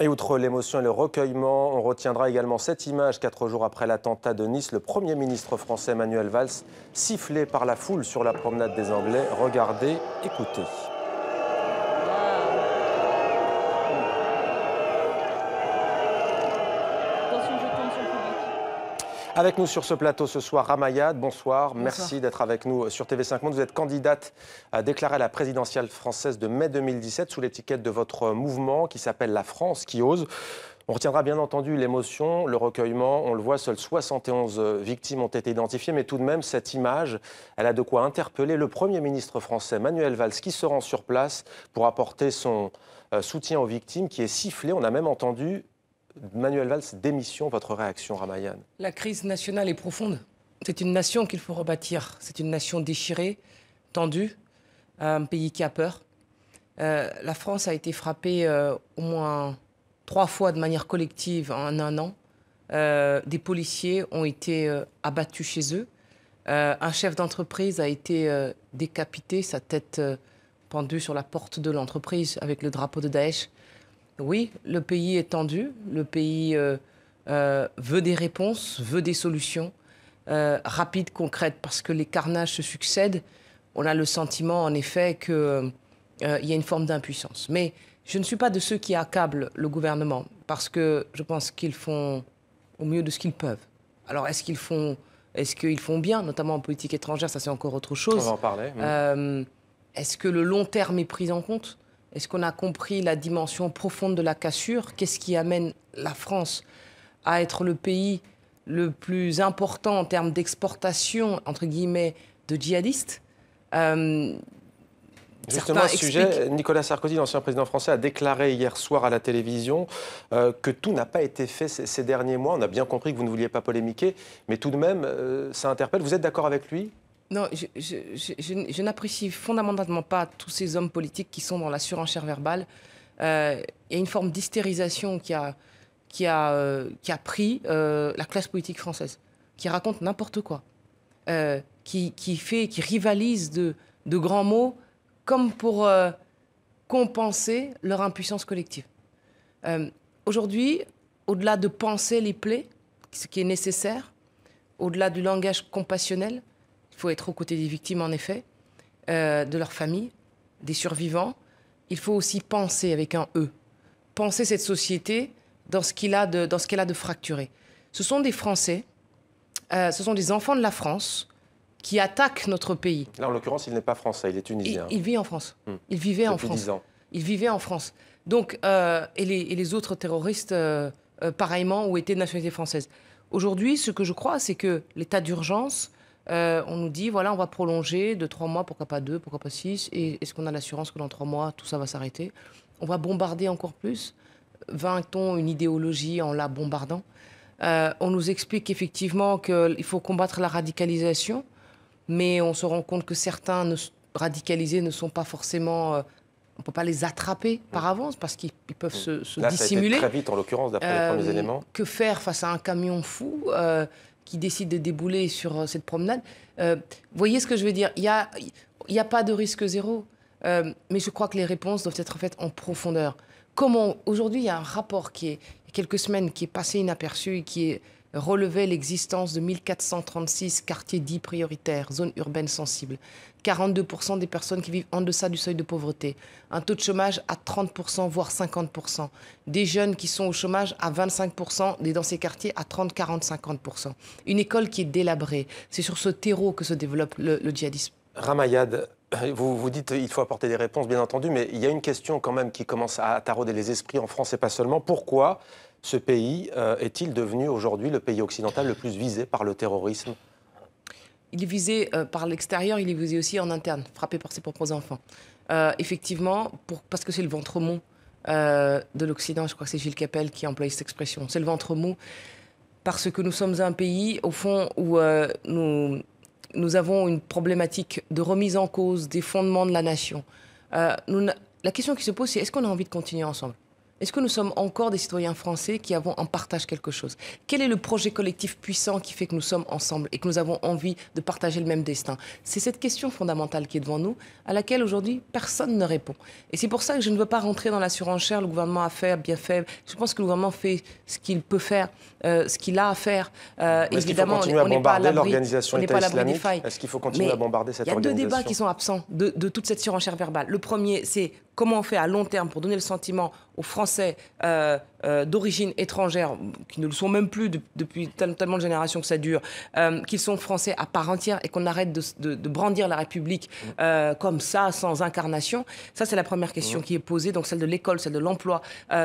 Et outre l'émotion et le recueillement, on retiendra également cette image. Quatre jours après l'attentat de Nice, le Premier ministre français Manuel Valls, sifflé par la foule sur la promenade des Anglais. Regardez, écoutez. Avec nous sur ce plateau ce soir, Ramayad, bonsoir. Merci d'être avec nous euh, sur TV5 Monde. Vous êtes candidate à déclarer la présidentielle française de mai 2017 sous l'étiquette de votre euh, mouvement qui s'appelle La France qui ose. On retiendra bien entendu l'émotion, le recueillement. On le voit, seules 71 euh, victimes ont été identifiées, mais tout de même, cette image, elle a de quoi interpeller le Premier ministre français Manuel Valls, qui se rend sur place pour apporter son soutien aux victimes, qui est sifflé. On a même entendu Manuel Valls démission, votre réaction, Ramayane La crise nationale est profonde. C'est une nation qu'il faut rebâtir. C'est une nation déchirée, tendue, un pays qui a peur. Euh, la France a été frappée euh, au moins trois fois de manière collective en un an. Euh, des policiers ont été abattus chez eux. un chef d'entreprise a été décapité, sa tête pendue sur la porte de l'entreprise avec le drapeau de Daesh. Oui, le pays est tendu, le pays euh, euh, veut des réponses, veut des solutions euh, rapides, concrètes, parce que les carnages se succèdent. On a le sentiment, en effet, qu'il y a une forme d'impuissance. Mais je ne suis pas de ceux qui accablent le gouvernement, parce que je pense qu'ils font au mieux de ce qu'ils peuvent. Alors, est-ce qu'ils font, est qu'ils font bien, notamment en politique étrangère Ça, c'est encore autre chose. parler. est-ce que le long terme est pris en compte est-ce qu'on a compris la dimension profonde de la cassure Qu'est-ce qui amène la France à être le pays le plus important en termes d'exportation, entre guillemets, de djihadistes euh, Justement, à sujet, Nicolas Sarkozy, l'ancien président français, a déclaré hier soir à la télévision euh, que tout n'a pas été fait ces, derniers mois. On a bien compris que vous ne vouliez pas polémiquer, mais tout de même, euh, ça interpelle. Vous êtes d'accord avec lui non, je, n'apprécie fondamentalement pas tous ces hommes politiques qui sont dans la surenchère verbale. Euh, il y a une forme d'hystérisation qui a, euh, pris euh, la classe politique française, qui raconte n'importe quoi, qui, fait, qui rivalise de, de grands mots comme pour compenser leur impuissance collective. Aujourd'hui, au-delà de penser les plaies, ce qui est nécessaire, au-delà du langage compassionnel, il faut être aux côtés des victimes, en effet, euh, de leurs familles, des survivants. Il faut aussi penser avec un E, penser cette société dans ce qu'elle a, de, a de fracturé. Ce sont des Français, euh, ce sont des enfants de la France qui attaquent notre pays. Là, en l'occurrence, il n'est pas français, il est tunisien. Il, vit en France. Hmm. Il vivait en France. ans. Il vivait en France. Donc, euh, et, les, autres terroristes, pareillement, ou étaient de nationalité française. Aujourd'hui, ce que je crois, c'est que l'état d'urgence euh, on nous dit, voilà, on va prolonger de trois mois, pourquoi pas deux, pourquoi pas six, et est-ce qu'on a l'assurance que dans trois mois, tout ça va s'arrêter On va bombarder encore plus. vainc t une idéologie en la bombardant euh, On nous explique effectivement qu'il faut combattre la radicalisation, mais on se rend compte que certains radicalisés ne sont pas forcément... Euh, on ne peut pas les attraper par avance parce qu'ils peuvent se, dissimuler. Ça très vite, en l'occurrence, d'après les premiers éléments. Que faire face à un camion fou qui décide de débouler sur euh, cette promenade. Euh, voyez ce que je veux dire Il n'y a, y a pas de risque zéro. Euh, mais je crois que les réponses doivent être faites en profondeur. Comment Aujourd'hui, il y a un rapport qui est, quelques semaines, qui est passé inaperçu et qui est relevait l'existence de 1436 quartiers dits prioritaires, zones urbaines sensibles. 42% des personnes qui vivent en deçà du seuil de pauvreté, un taux de chômage à 30%, voire 50%, des jeunes qui sont au chômage à 25%, des dans ces quartiers à 30, 40, 50%. Une école qui est délabrée. C'est sur ce terreau que se développe le, djihadisme. Ramayad, vous, vous dites qu'il faut apporter des réponses, bien entendu, mais il y a une question quand même qui commence à tarauder les esprits en France et pas seulement. Pourquoi ce pays euh, est-il devenu aujourd'hui le pays occidental le plus visé par le terrorisme Il est visé euh, par l'extérieur, il est visé aussi en interne, frappé par ses propres enfants. Euh, effectivement, parce que c'est le ventre mou de l'Occident, je crois que c'est Gilles Capel qui emploie cette expression, c'est le ventre mou parce que nous sommes un pays, au fond, où nous, nous avons une problématique de remise en cause des fondements de la nation. Nous, la question qui se pose, c'est est-ce qu'on a envie de continuer ensemble est-ce que nous sommes encore des citoyens français qui avons en partage quelque chose Quel est le projet collectif puissant qui fait que nous sommes ensemble et que nous avons envie de partager le même destin C'est cette question fondamentale qui est devant nous, à laquelle aujourd'hui personne ne répond. Et c'est pour ça que je ne veux pas rentrer dans la surenchère. Le gouvernement a fait, bien fait. Je pense que le gouvernement fait ce qu'il peut faire, euh, ce qu'il a à faire. évidemment, euh, qu'il faut on n'est pas à la Est-ce qu'il faut continuer à bombarder cette organisation Il y a deux débats qui sont absents de toute cette surenchère verbale. Le premier, c'est comment on fait à long terme pour donner le sentiment aux Français euh, euh, d'origine étrangère, qui ne le sont même plus depuis tellement de générations que ça dure, euh, qu'ils sont Français à part entière et qu'on arrête de, brandir la République comme ça, sans incarnation Ça, c'est la première question qui est posée, donc celle de l'école, celle de l'emploi,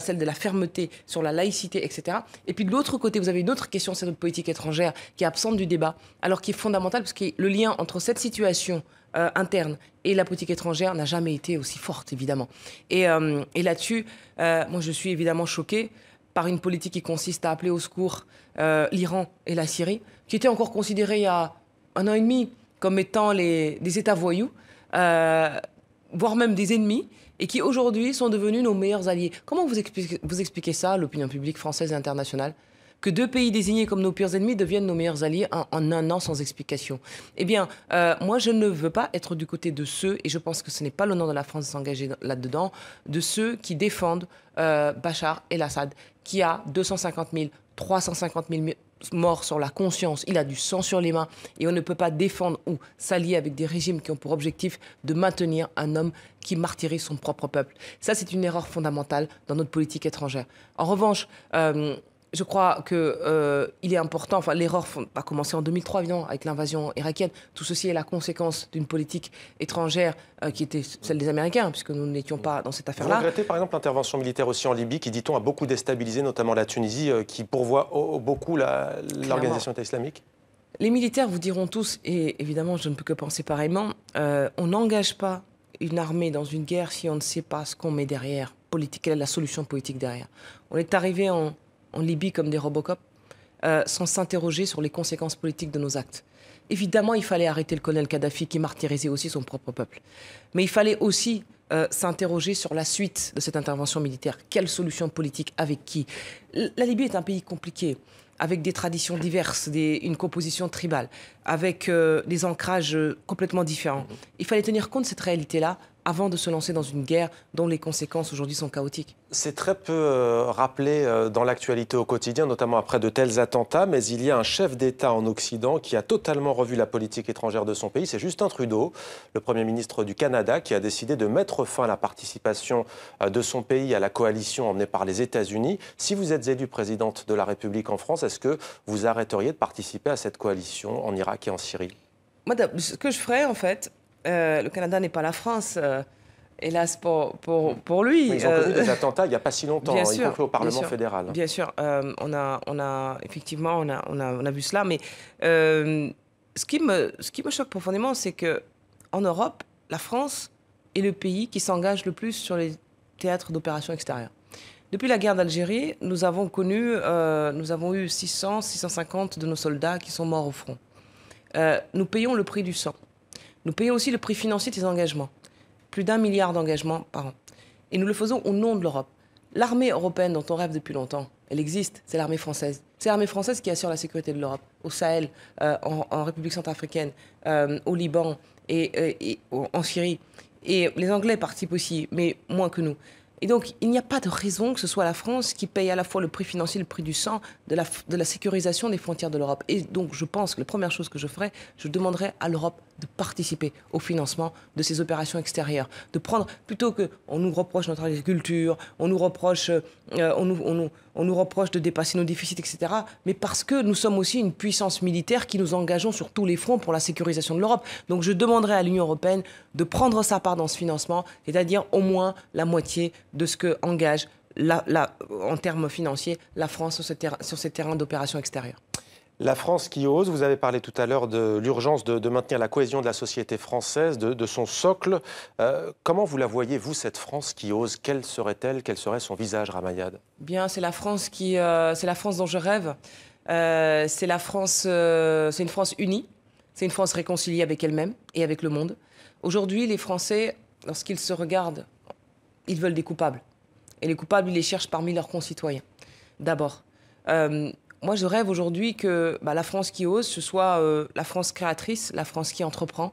celle de la fermeté sur la laïcité, etc. Et puis de l'autre côté, vous avez une autre question, celle de politique étrangère, qui est absente du débat, alors qui est fondamentale, parce que le lien entre cette situation euh, interne et la politique étrangère n'a jamais été aussi forte, évidemment. Et, euh, là-dessus, euh, moi, je suis évidemment choqué par une politique qui consiste à appeler au secours l'Iran et la Syrie, qui étaient encore considérés il y a un an et demi comme étant les, des États voyous, voire même des ennemis, et qui aujourd'hui sont devenus nos meilleurs alliés. Comment vous expliquez, vous expliquez ça l'opinion publique française et internationale que deux pays désignés comme nos pires ennemis deviennent nos meilleurs alliés en, un an sans explication. Eh bien, euh, moi, je ne veux pas être du côté de ceux, et je pense que ce n'est pas l'honneur de la France de s'engager là-dedans, de ceux qui défendent euh, Bachar el-Assad, qui a 250 000, 350 000 morts sur la conscience, il a du sang sur les mains, et on ne peut pas défendre ou s'allier avec des régimes qui ont pour objectif de maintenir un homme qui martyrise son propre peuple. Ça, c'est une erreur fondamentale dans notre politique étrangère. En revanche, euh, je crois que euh, il est important. Enfin, l'erreur a commencé en 2003, évidemment, avec l'invasion irakienne. Tout ceci est la conséquence d'une politique étrangère euh, qui était celle des Américains, puisque nous n'étions pas dans cette affaire-là. Vous regrettez, par exemple, l'intervention militaire aussi en Libye, qui dit-on a beaucoup déstabilisé, notamment la Tunisie, euh, qui pourvoit beaucoup l'organisation islamique. Les militaires vous diront tous, et évidemment, je ne peux que penser pareillement, on n'engage pas une armée dans une guerre si on ne sait pas ce qu'on met derrière politique, quelle est la solution politique derrière. On est arrivé en en Libye comme des Robocop, euh, sans s'interroger sur les conséquences politiques de nos actes. Évidemment, il fallait arrêter le colonel Kadhafi qui martyrisait aussi son propre peuple. Mais il fallait aussi euh, s'interroger sur la suite de cette intervention militaire. Quelle solution politique Avec qui La Libye est un pays compliqué, avec des traditions diverses, une composition tribale avec euh, des ancrages euh, complètement différents. Mhm. Il fallait tenir compte de cette réalité-là avant de se lancer dans une guerre dont les conséquences aujourd'hui sont chaotiques. C'est très peu euh, rappelé dans l'actualité au quotidien, notamment après de tels attentats, mais il y a un chef d'État en Occident qui a totalement revu la politique étrangère de son pays, c'est Justin Trudeau, le Premier ministre du Canada, qui a décidé de mettre fin à la participation de son pays à la coalition emmenée par les États-Unis. Si vous êtes élue présidente de la République en France, est-ce que vous arrêteriez de participer à cette coalition en Irak qui est en Syrie ce que je ferais, en fait, euh, le Canada n'est pas la France. Euh, hélas pour, pour, lui. Mais ils ont connu des euh, attentats il n'y a pas si longtemps, hein, au Parlement fédéral. Bien sûr, on, a, on a effectivement on a, vu cela, mais ce, qui me, ce qui me choque profondément, c'est que en Europe, la France est le pays qui s'engage le plus sur les théâtres d'opérations extérieures. Depuis la guerre d'Algérie, nous avons connu, nous avons eu 600, 650 de nos soldats qui sont morts au front. Euh, nous payons le prix du sang. Nous payons aussi le prix financier de ces engagements. Plus d'un milliard d'engagements par an. Et nous le faisons au nom de l'Europe. L'armée européenne dont on rêve depuis longtemps, elle existe, c'est l'armée française. C'est l'armée française qui assure la sécurité de l'Europe, au Sahel, euh, en, République centrafricaine, euh, au Liban et en Syrie. Et les Anglais participent aussi, mais moins que nous. Et donc, il n'y a pas de raison que ce soit la France qui paye à la fois le prix financier, le prix du sang, de la, de la sécurisation des frontières de l'Europe. Et donc, je pense que la première chose que je ferai, je demanderai à l'Europe de participer au financement de ces opérations extérieures, de prendre plutôt que on nous reproche notre agriculture, on nous reproche, euh, on, nous, on, nous, reproche de dépasser nos déficits, etc. Mais parce que nous sommes aussi une puissance militaire qui nous engageons sur tous les fronts pour la sécurisation de l'Europe. Donc je demanderai à l'Union européenne de prendre sa part dans ce financement, c'est-à-dire au moins la moitié de ce que engage en termes financiers la France sur, sur ces terrains d'opérations extérieures. La France qui ose, vous avez parlé tout à l'heure de l'urgence de, maintenir la cohésion de la société française, de, son socle. Euh, comment vous la voyez, vous, cette France qui ose Quelle serait-elle Quel serait son visage, Ramayad Bien, c'est la France qui, euh, c'est la France dont je rêve. Euh, c'est la France, c'est une France unie. C'est une France réconciliée avec elle-même et avec le monde. Aujourd'hui, les Français, lorsqu'ils se regardent, ils veulent des coupables. Et les coupables, ils les cherchent parmi leurs concitoyens, d'abord moi, je rêve aujourd'hui que bah, la France qui ose, ce soit euh, la France créatrice, la France qui entreprend,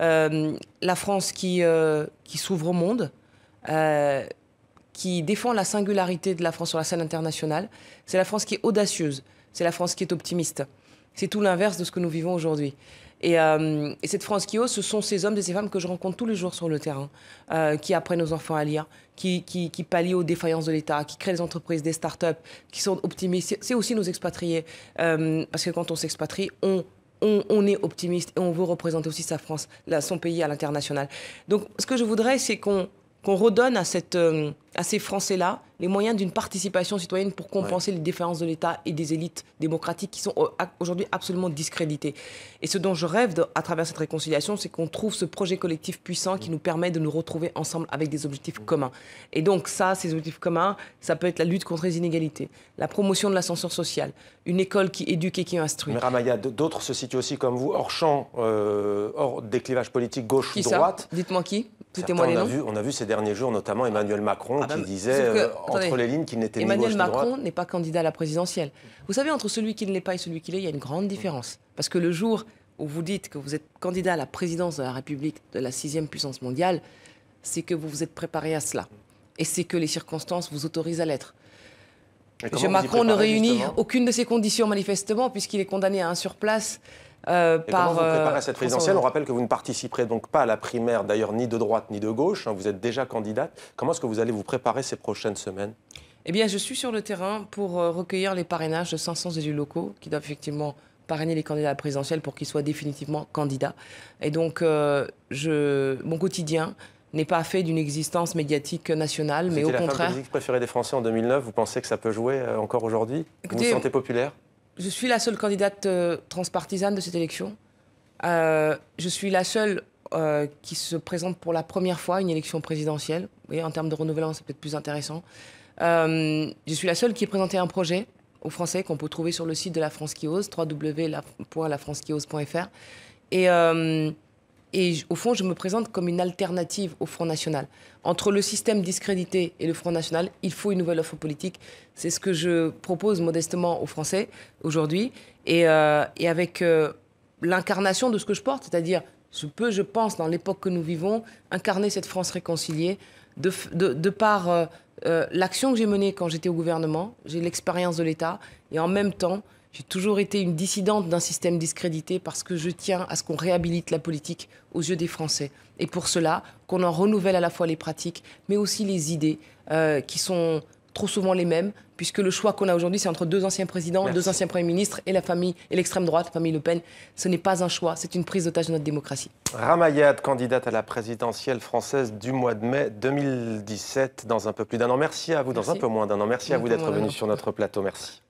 euh, la France qui, euh, qui s'ouvre au monde, qui défend la singularité de la France sur la scène internationale. C'est la France qui est audacieuse, c'est la France qui est optimiste. C'est tout l'inverse de ce que nous vivons aujourd'hui. Euh, et, cette France qui ose, ce sont ces hommes et ces femmes que je rencontre tous les jours sur le terrain, euh, qui apprennent aux enfants à lire, qui, qui, pallient aux défaillances de l'État, qui créent des entreprises, des start-up, qui sont optimistes. C'est aussi nos expatriés. Euh, parce que quand on s'expatrie, on, on, est optimiste et on veut représenter aussi sa France, là, son pays à l'international. Donc, ce que je voudrais, c'est qu'on qu'on redonne à, cette, euh, ces Français-là les moyens d'une participation citoyenne pour compenser les différences de l'État et des élites démocratiques qui sont euh, aujourd'hui absolument discréditées. Et ce dont je rêve à travers cette réconciliation, c'est qu'on trouve ce projet collectif puissant qui nous permet de nous retrouver ensemble avec des objectifs communs. Et donc ça, ces objectifs communs, ça peut être la lutte contre les inégalités, la promotion de l'ascenseur social, une école qui éduque et qui instruit. Mais Ramaya, d'autres se situent aussi comme vous, hors champ, euh, hors des clivages politiques gauche-droite. Dites-moi qui on, a vu, ces derniers jours notamment Emmanuel Macron ah qui bah, disait euh, entre les lignes qu'il n'était Emmanuel Macron n'est pas candidat à la présidentielle. Vous savez, entre celui qui ne l'est pas et celui qui l'est, il y a une grande différence. Parce que le jour où vous dites que vous êtes candidat à la présidence de la République de la sixième puissance mondiale, c'est que vous vous êtes préparé à cela. Et c'est que les circonstances vous autorisent à l'être. Monsieur Macron ne réunit aucune de ces conditions manifestement puisqu'il est condamné à un surplace. Euh, par, comment vous euh, préparez cette présidentielle On rappelle que vous ne participerez donc pas à la primaire, d'ailleurs ni de droite ni de gauche. Hein, vous êtes déjà candidate. Comment est-ce que vous allez vous préparer ces prochaines semaines Eh bien, je suis sur le terrain pour euh, recueillir les parrainages de 500 élus locaux qui doivent effectivement parrainer les candidats à la présidentielle pour qu'ils soient définitivement candidats. Et donc, je, mon quotidien n'est pas fait d'une existence médiatique nationale, mais au contraire. la musique préférée des Français en 2009. Vous pensez que ça peut jouer encore aujourd'hui Vous vous sentez populaire je suis la seule candidate transpartisane de cette élection. je suis la seule qui se présente pour la première fois à une élection présidentielle. Et en termes de renouvellement, c'est peut-être plus intéressant. je suis la seule qui ait présenté un projet aux Français qu'on peut trouver sur le site de la France qui ose, www.lafrancequiose.fr. Et et au fond, je me présente comme une alternative au Front National. Entre le système discrédité et le Front National, il faut une nouvelle offre politique. C'est ce que je propose modestement aux Français aujourd'hui. Et, euh, avec euh, l'incarnation de ce que je porte, c'est-à-dire, je peux, je pense, dans l'époque que nous vivons, incarner cette France réconciliée de, par euh, l'action que j'ai menée quand j'étais au gouvernement, j'ai l'expérience de l'État, et en même temps, j'ai toujours été une dissidente d'un système discrédité parce que je tiens à ce qu'on réhabilite la politique aux yeux des Français. Et pour cela, qu'on en renouvelle à la fois les pratiques, mais aussi les idées euh, qui sont trop souvent les mêmes, puisque le choix qu'on a aujourd'hui, c'est entre deux anciens présidents, deux anciens premiers ministres et la famille et l'extrême droite, la famille Le Pen. Ce n'est pas un choix, c'est une prise d'otage de notre démocratie. Ramayad, candidate à la présidentielle française du mois de mai 2017, dans un peu plus d'un an. Merci à vous, dans un peu moins d'un an. Merci à vous d'être venu sur notre plateau. Merci.